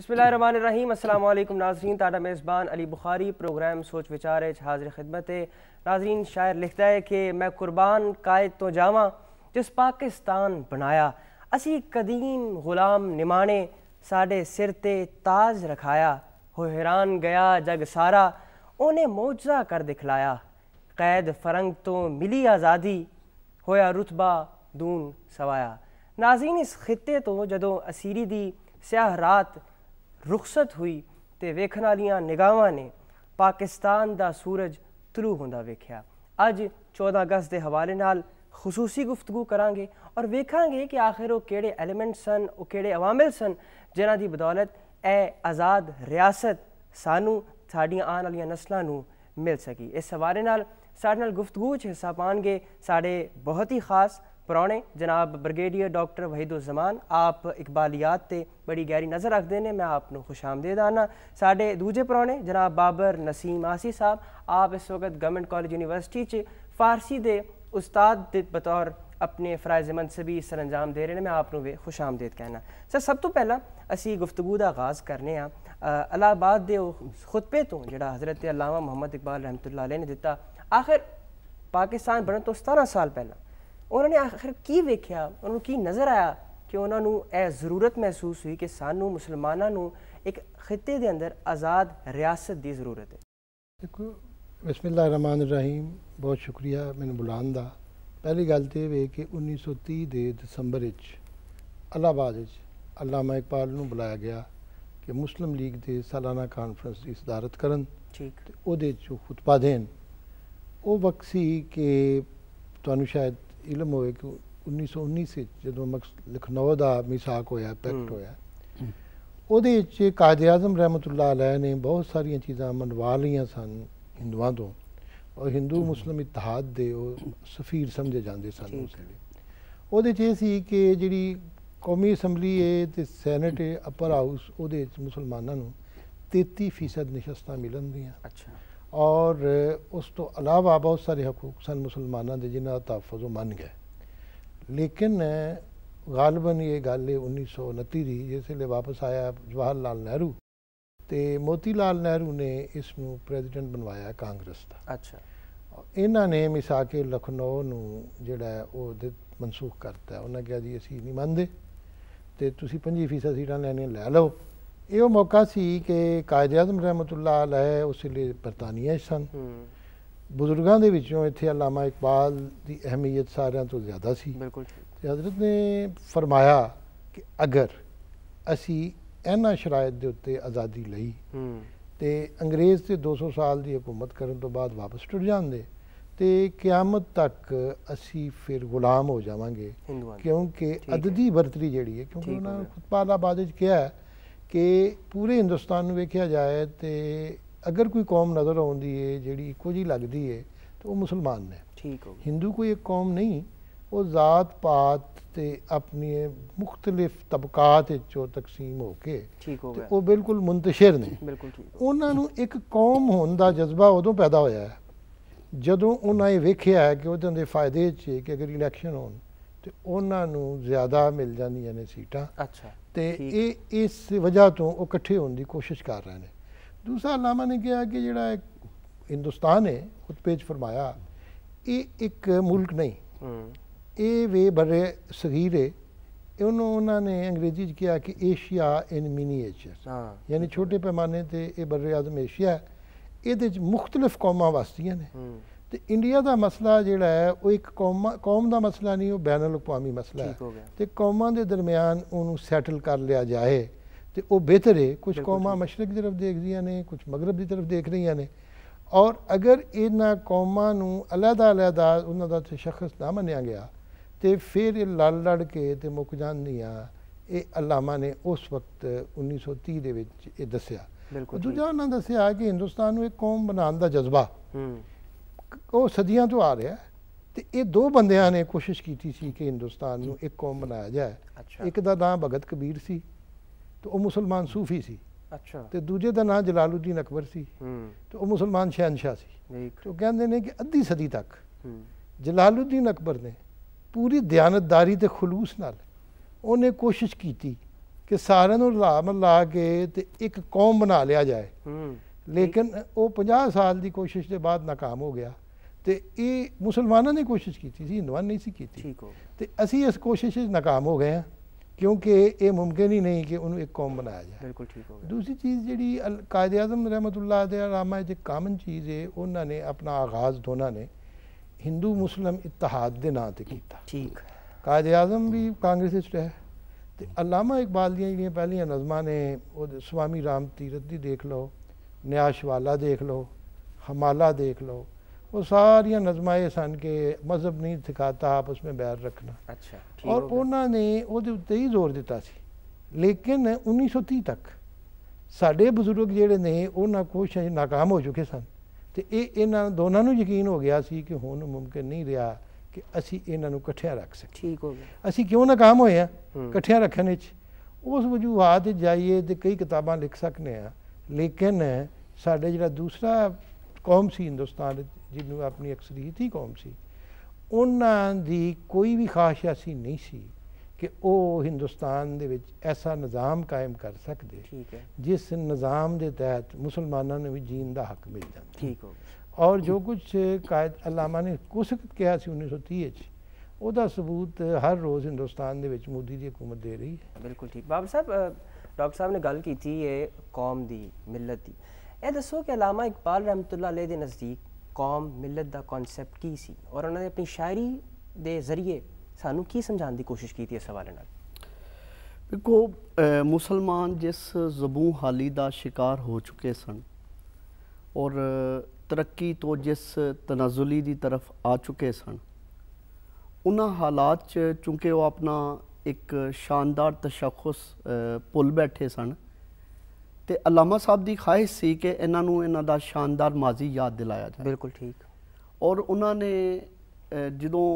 बसमीम अल्लाम नाजरीन ताडा मेज़बान अली बुखारी प्रोग्राम सोच विचार है हाजिर खिदमत है नाजरीन शायर लिखता है कि मैं कुर्बान कायद तो जावा जिस पाकिस्तान बनाया असी कदीम ग़ुलाम निमाने साढ़े सिर ते ताज रखाया हो हैरान गया जग सारा उन्हें मौजा कर दिखलाया कैद फरंग तो मिली आज़ादी होया रुतबा दून सवाया नाजीन इस खिते तो जदों असीरी दी स्याह रात रुखसत हुई तो वेख वाली निगाह ने पाकिस्तान का सूरज तुरू हों वेख्या अज चौदह अगस्त के हवाले न खसूसी गुफ्तगु करा और वेखा कि आखिर वो किड़े एलीमेंट सन वो किड़े अवामिल सन जिन्ह की बदौलत ए आज़ाद रियासत सानू साड़िया आने वाली नस्लों मिल सकी इस हवाले न साढ़े गुफ्तगु हिस्सा पागे साढ़े बहुत ही खास प्रौने जनाब ब्रिगेडियर डॉक्टर जमान आप इकबालियात ते बड़ी गहरी नज़र रखते हैं मैं आपको खुश आमदेद आना साढ़े दूजे पराने जनाब बाबर नसीम आसी साहब आप इस वक्त गवर्नमेंट कॉलेज यूनिवर्सिटी च फारसी के उस्ताद बतौर अपने फ़राइज मनसबी सर अंजाम दे रहे हैं मैं आपको वे खुश आमदेद कहना सर सब तो पहला असी गुफ्तगू का आगाज़ करने हाँ के खुतबे तो जरा हज़रत अलामा मुहम्मद इकबाल रहमत ने दिता आखिर पाकिस्तान बनने तो सतारह साल पहला उन्होंने आखिर की वेख्या उन्होंने की नज़र आया कि उन्होंने यह जरूरत महसूस हुई कि सानू मुसलमानों एक खिते के अंदर आज़ाद रियासत की जरूरत है देखो बसमान रहीम बहुत शुक्रिया मैंने बुला का पहली गल तो यह कि उन्नीस सौ तीह के दसंबर अलाहाबाद अलामा इकबाल में बुलाया गया कि मुस्लिम लीग के सालाना कानफ्रेंस की सदारत कर ठीक खुतबा देन वो वक्त सी कि शायद ਇਲਮ ਹੋਵੇ ਕਿ 1919 ਸੇ ਜਦੋਂ ਲਖਨਊ ਦਾ ਮਿਸਾਕ ਹੋਇਆ ਪੈਕਟ ਹੋਇਆ ਉਹਦੇ ਵਿੱਚ ਕਾਜ਼ੀ ਆਜ਼ਮ ਰਹਿਮਤੁਲਲਾਹ ਅਲੈਹ ਨੇ ਬਹੁਤ ਸਾਰੀਆਂ ਚੀਜ਼ਾਂ ਮੰਨਵਾ ਲਈਆਂ ਸਨ ਹਿੰਦੂਆਂ ਤੋਂ ਔਰ ਹਿੰਦੂ ਮੁਸਲਮ ਇਤਿਹਾਦ ਦੇ ਉਹ ਸਫੀਰ ਸਮਝੇ ਜਾਂਦੇ ਸਨ ਉਸ ਵੇਲੇ ਉਹਦੇ 'ਚ ਇਹ ਸੀ ਕਿ ਜਿਹੜੀ ਕੌਮੀ ਅਸੈਂਬਲੀ ਏ ਤੇ ਸੈਨੇਟ ਏ ਅਪਰ ਹਾਊਸ ਉਹਦੇ 'ਚ ਮੁਸਲਮਾਨਾਂ ਨੂੰ 33% ਨਿਸ਼ਸਤਾ ਮਿਲਣ ਦੀਆਂ ਅੱਛਾ ਔਰ ਉਸ ਤੋਂ ਇਲਾਵਾ ਬਹੁਤ ਸਾਰੇ ਹਕੂਕ ਸਨ ਮੁਸਲਮਾਨਾਂ ਦੇ ਜਿਨ੍ਹਾਂ ਦਾ ਤਹਫੁਜ਼ ਮੰਨ ਗਏ ਲੇਕਿਨ ਗਾਲਬਨ ਇਹ ਗੱਲ 1929 ਦੀ ਜਿਸ ਵੇਲੇ ਵਾਪਸ ਆਇਆ ਜਵਾਹਰ ਲਾਲ ਨਹਿਰੂ ਤੇ ਮੋਤੀ ਲਾਲ ਨਹਿਰੂ ਨੇ ਇਸ ਨੂੰ ਪ੍ਰੈਜ਼ੀਡੈਂਟ ਬਣਵਾਇਆ ਕਾਂਗਰਸ ਦਾ ਅੱਛਾ ਇਹਨਾਂ ਨੇ ਮਿਸਾਕੇ ਲਖਨਊ ਨੂੰ ਜਿਹੜਾ ਉਹ ਮਨਸੂਖ ਕਰਤਾ ਉਹਨਾਂ ਕਿਹਾ ਜੀ ਅਸੀਂ ਨਹੀਂ ਮੰਨਦੇ ਤੇ ਤੁਸੀਂ 25% ਸੀਟਾਂ ਲੈਣੀਆਂ ਲੈ ਲਓ ਇਹੋ ਮੌਕਾ ਸੀ ਕਿ ਕਾਇਦ ਆਜ਼ਮ ਰਹਿਮਤੁਲਲਾਹ ਅਲੈਹ ਉਸ ਲਈ ਬਰਤਾਨੀਆ ਸਨ ਬਜ਼ੁਰਗਾਂ ਦੇ ਵਿੱਚੋਂ ਇੱਥੇ ਅਲਾਮਾ ਇਕਬਾਲ ਦੀ ਅਹਿਮੀਅਤ ਸਾਰਿਆਂ ਤੋਂ ਜ਼ਿਆਦਾ ਸੀ ਬਿਲਕੁਲ ਤੇ ਹਜ਼ਰਤ ਨੇ ਫਰਮਾਇਆ ਕਿ ਅਗਰ ਅਸੀਂ ਇਹਨਾਂ ਸ਼ਰਾਇਤ ਦੇ ਉੱਤੇ ਆਜ਼ਾਦੀ ਲਈ ਤੇ ਅੰਗਰੇਜ਼ ਤੇ 200 ਸਾਲ ਦੀ ਹਕੂਮਤ ਕਰਨ ਤੋਂ ਬਾਅਦ ਵਾਪਸ ਟੁੱਟ ਜਾਂਦੇ ਤੇ ਕਿਆਮਤ ਤੱਕ ਅਸੀਂ ਫਿਰ ਗੁਲਾਮ ਹੋ ਜਾਵਾਂਗੇ ਕਿਉਂਕਿ ਅਦਦੀ ਵਰਤਰੀ ਜਿਹੜੀ ਹੈ ਕਿਉਂਕਿ ਉਹਨਾਂ ਖੁਤਪਾਲਾ ਬਾਦ ਵਿੱਚ ਕਿਹਾ ਹੈ ਕਿ ਪੂਰੇ ਹਿੰਦੁਸਤਾਨ ਨੂੰ ਵੇਖਿਆ ਜਾਏ ਤੇ ਅਗਰ ਕੋਈ ਕੌਮ ਨਜ਼ਰ ਆਉਂਦੀ ਏ ਜਿਹੜੀ ਇੱਕੋ ਜੀ ਲੱਗਦੀ ਏ ਤਾਂ ਉਹ ਮੁਸਲਮਾਨ ਨੇ ਠੀਕ ਹੋ ਗਿਆ ਹਿੰਦੂ ਕੋਈ ਇੱਕ ਕੌਮ ਨਹੀਂ ਉਹ ਜ਼ਾਤ ਪਾਤ ਤੇ ਆਪਣੀ ਮੁxtਲਿਫ ਤਬਕਾਤ ਵਿੱਚੋਂ ਤਕਸੀਮ ਹੋ ਕੇ ਠੀਕ ਹੋ ਗਿਆ ਉਹ ਬਿਲਕੁਲ ਮੁੰਤਸ਼ਿਰ ਨੇ ਬਿਲਕੁਲ ਠੀਕ ਉਹਨਾਂ ਨੂੰ ਇੱਕ ਕੌਮ ਹੋਣ ਦਾ ਜਜ਼ਬਾ ਉਦੋਂ ਪੈਦਾ ਹੋਇਆ ਜਦੋਂ ਉਹਨਾਂ ਇਹ ਵੇਖਿਆ ਕਿ ਉਹਦੇ ਫਾਇਦੇ ਚ ਕਿ ਅਗਰ ਇਲੈਕਸ਼ਨ ਹੋਣ ਤੇ ਉਹਨਾਂ ਨੂੰ ਜ਼ਿਆਦਾ ਮਿਲ ਜਾਂਦੀਆਂ ਨੇ ਸੀਟਾਂ ਅੱਛਾ ਤੇ ਇਹ ਇਸ ਵਜ੍ਹਾ ਤੋਂ ਉਹ ਇਕੱਠੇ ਹੋਣ ਦੀ ਕੋਸ਼ਿਸ਼ ਕਰ ਰਹੇ ਨੇ ਦੂਸਰਾ ਨਾਮਾ ਨੇ ਕਿਹਾ ਕਿ ਜਿਹੜਾ ਹਿੰਦੁਸਤਾਨ ਹੈ ਖੁਦ ਪੇਜ ਫਰਮਾਇਆ ਇਹ ਇੱਕ ਮੁਲਕ ਨਹੀਂ ਇਹ ਵੇ ਬਰੇ ਸਗੀਰ ਹੈ ਉਹਨੂੰ ਉਹਨਾਂ ਨੇ ਅੰਗਰੇਜ਼ੀ 'ਚ ਕਿਹਾ ਕਿ ਏਸ਼ੀਆ ਇਨ ਮਿਨੀਏਚਰ ਹਾਂ ਯਾਨੀ ਛੋਟੇ ਪੈਮਾਨੇ ਤੇ ਇਹ ਬਰੇ ਆਦਮ ਏਸ਼ੀਆ ਇਹਦੇ 'ਚ ਮੁxtਲਫ ਕੌਮਾਂ ਵਸਦੀਆਂ ਨੇ ਤੇ ਇੰਡੀਆ ਦਾ ਮਸਲਾ ਜਿਹੜਾ ਹੈ ਉਹ ਇੱਕ ਕੌਮ ਕੌਮ ਦਾ ਮਸਲਾ ਨਹੀਂ ਉਹ ਬੈਨਲ ਕੌਮੀ ਮਸਲਾ ਹੈ ਤੇ ਕੌਮਾਂ ਦੇ ਦਰਮਿਆਨ ਉਹਨੂੰ ਸੈਟਲ ਕਰ ਲਿਆ ਜਾਏ ਤੇ ਉਹ ਬਿਹਤਰ ਹੈ ਕੁਝ ਕੌਮਾਂ ਮਸ਼ਰਕ ਦੀ ਤਰਫ ਦੇਖਦੀਆਂ ਨੇ ਕੁਝ ਮਗਰਬ ਦੀ ਤਰਫ ਦੇਖ ਰਹੀਆਂ ਨੇ ਔਰ ਅਗਰ ਇਹਨਾਂ ਕੌਮਾਂ ਨੂੰ ਅਲੱਦਾ ਅਲੱਦਾ ਉਹਨਾਂ ਦਾ ਸ਼ਖਸ ਨਾ ਮੰਨਿਆ ਗਿਆ ਤੇ ਫਿਰ ਇਹ ਲੜ ਲੜ ਕੇ ਤੇ ਮੁੱਕ ਜਾਂਦੀਆਂ ਇਹ ਅਲਾਮਾ ਨੇ ਉਸ ਵਕਤ 1930 ਦੇ ਵਿੱਚ ਇਹ ਦੱਸਿਆ ਦੂਜਾ ਉਹਨਾਂ ਦੱਸਿਆ ਕਿ ਹਿੰਦੁਸਤਾਨ ਨੂੰ ਇੱਕ ਕੌਮ ਬਣਾਉਣ ਦਾ ਜਜ਼ਬਾ ਹੂੰ ਉਹ ਸਦੀਆਂ ਤੋਂ ਆ ਰਿਹਾ ਤੇ ਇਹ ਦੋ ਬੰਦਿਆਂ ਨੇ ਕੋਸ਼ਿਸ਼ ਕੀਤੀ ਸੀ ਕਿ ਹਿੰਦੁਸਤਾਨ ਨੂੰ ਇੱਕ ਕੌਮ ਬਣਾਇਆ ਜਾਏ ਇੱਕ ਦਾ ਨਾਮ ਭਗਤ ਕਬੀਰ ਸੀ ਤੇ ਉਹ ਮੁਸਲਮਾਨ ਸੂਫੀ ਸੀ ਅੱਛਾ ਤੇ ਦੂਜੇ ਦਾ ਨਾਮ ਜਲਾਲਉਦੀਨ ਅਕਬਰ ਸੀ ਹੂੰ ਤੇ ਉਹ ਮੁਸਲਮਾਨ ਸ਼ਹਿਨशाह ਸੀ ਤੇ ਉਹ ਕਹਿੰਦੇ ਨੇ ਕਿ ਅੱਧੀ ਸਦੀ ਤੱਕ ਹੂੰ ਜਲਾਲਉਦੀਨ ਅਕਬਰ ਨੇ ਪੂਰੀ ਦਿਆਨਤਦਾਰੀ ਤੇ ਖਲੂਸ ਨਾਲ ਉਹਨੇ ਕੋਸ਼ਿਸ਼ ਕੀਤੀ ਕਿ ਸਾਰਿਆਂ ਨੂੰ ਰਲਾ ਲਾ ਕੇ ਤੇ ਇੱਕ ਕੌਮ ਬਣਾ ਲਿਆ ਜਾਏ ਹੂੰ ਲੇਕਿਨ ਉਹ 50 ਸਾਲ ਦੀ ਕੋਸ਼ਿਸ਼ ਦੇ ਬਾਅਦ ناکਾਮ ਹੋ ਗਿਆ तो ये मुसलमानों ने कोशिश की थी हिंदुआ नहीं सी की तो असी इस कोशिश नाकाम हो गए हैं क्योंकि ये मुमकिन ही नहीं कि उन्होंने एक कौम बनाया जाए बिल्कुल ठीक हो दूसरी चीज़ जी कायद आजम रहमत लामा एक कामन चीज़ है उन्होंने अपना आगाज दोनों ने हिंदू मुस्लिम इतिहाद के नाँ पर किया कायद आजम भी कांग्रेस रहा तो अलामा इकबाल दहलिया नज़मां ने स्वामी राम तीरथ भी देख लो न्याशवाला देख लो हमाला देख लो ਉਹ ਸਾਰੀਆਂ ਇਹ ਸਨ ਕਿ ਮਜ਼ਹਬ ਨਹੀਂ ਸਿਖਾਤਾ ਆਪਸ ਵਿੱਚ ਬੈਰ ਰੱਖਣਾ ਅੱਛਾ ਔਰ ਉਹਨਾਂ ਨੇ ਉਹਦੇ ਉੱਤੇ ਹੀ ਜ਼ੋਰ ਦਿੱਤਾ ਸੀ ਲੇਕਿਨ 1930 ਤੱਕ ਸਾਡੇ ਬਜ਼ੁਰਗ ਜਿਹੜੇ ਨੇ ਉਹਨਾਂ ਕੋਸ਼ਿਸ਼ ناکਾਮ ਹੋ ਚੁੱਕੇ ਸਨ ਤੇ ਇਹ ਇਹਨਾਂ ਦੋਨਾਂ ਨੂੰ ਯਕੀਨ ਹੋ ਗਿਆ ਸੀ ਕਿ ਹੁਣ ਮੁਮਕਿਨ ਨਹੀਂ ਰਿਹਾ ਕਿ ਅਸੀਂ ਇਹਨਾਂ ਨੂੰ ਇਕੱਠਿਆਂ ਰੱਖ ਸਕੀਏ ਠੀਕ ਹੋ ਗਿਆ ਅਸੀਂ ਕਿਉਂ ناکਾਮ ਹੋਏ ਆ ਇਕੱਠਿਆਂ ਰੱਖਣ ਵਿੱਚ ਉਸ ਵਜੂਹਾਤ ਜਾਈਏ ਤੇ ਕਈ ਕਿਤਾਬਾਂ ਲਿਖ ਸਕਨੇ ਆ ਲੇਕਿਨ ਸਾਡੇ ਜਿਹੜਾ ਦੂਸਰਾ ਕੌਮ ਸੀ ਹਿੰਦੁਸਤਾਨ ਜਿਹਨੂੰ ਆਪਣੀ ਅਕਸਰੀਅਤ ਹੀ ਕੌਮ ਸੀ ਉਹਨਾਂ ਦੀ ਕੋਈ ਵੀ ਖਾਸ ਸਿਆਸੀ ਨਹੀਂ ਸੀ ਕਿ ਉਹ ਹਿੰਦੁਸਤਾਨ ਦੇ ਵਿੱਚ ਐਸਾ ਨਿਜ਼ਾਮ ਕਾਇਮ ਕਰ ਸਕਦੇ ਜਿਸ ਨਿਜ਼ਾਮ ਦੇ ਤਹਿਤ ਮੁਸਲਮਾਨਾਂ ਨੂੰ ਵੀ ਜੀਣ ਦਾ ਹੱਕ ਮਿਲ ਜਾਂਦਾ ਠੀਕ ਹੋ ਔਰ ਜੋ ਕੁਝ ਕਾਇਦ ਅਲਾਮਾ ਨੇ ਕੁਝ ਕਿਹਾ ਸੀ 1930 ਵਿੱਚ ਉਹਦਾ ਸਬੂਤ ਹਰ ਰੋਜ਼ ਹਿੰਦੁਸਤਾਨ ਦੇ ਵਿੱਚ ਮੋਦੀ ਦੀ ਹਕੂਮਤ ਦੇ ਰਹੀ ਹੈ ਬਿਲਕੁਲ ਠੀਕ ਬਾਬਾ ਸਾਹਿਬ ਡਾਕਟਰ ਸਾਹਿਬ ਨੇ ਗੱਲ ਕੀਤੀ ਹੈ ਕੌਮ ਦੀ ਮਿਲਤ ਦੀ यह दसो कि अलामा इकबाल रहमत के नज़दीक कौम मिलत का कॉन्सैप्ट की और उन्होंने अपनी शायरी के जरिए सू समझाने की कोशिश की इस हवाले देखो मुसलमान जिस जबू हाली का शिकार हो चुके सन और तरक्की तो जिस तनाजुली की तरफ आ चुके सन उन्हों हालात चूंकि वह अपना एक शानदार तशखस भुल बैठे सन ਤੇ ਅਲਾਮਾ ਸਾਹਿਬ ਦੀ ਖਾਹਿਸ਼ ਸੀ ਕਿ ਇਹਨਾਂ ਨੂੰ ਇਹਨਾਂ ਦਾ ਸ਼ਾਨਦਾਰ ਮਾਜ਼ੀ ਯਾਦ ਦਿਲਾਇਆ ਜਾਵੇ ਬਿਲਕੁਲ ਠੀਕ ਔਰ ਉਹਨਾਂ ਨੇ ਜਦੋਂ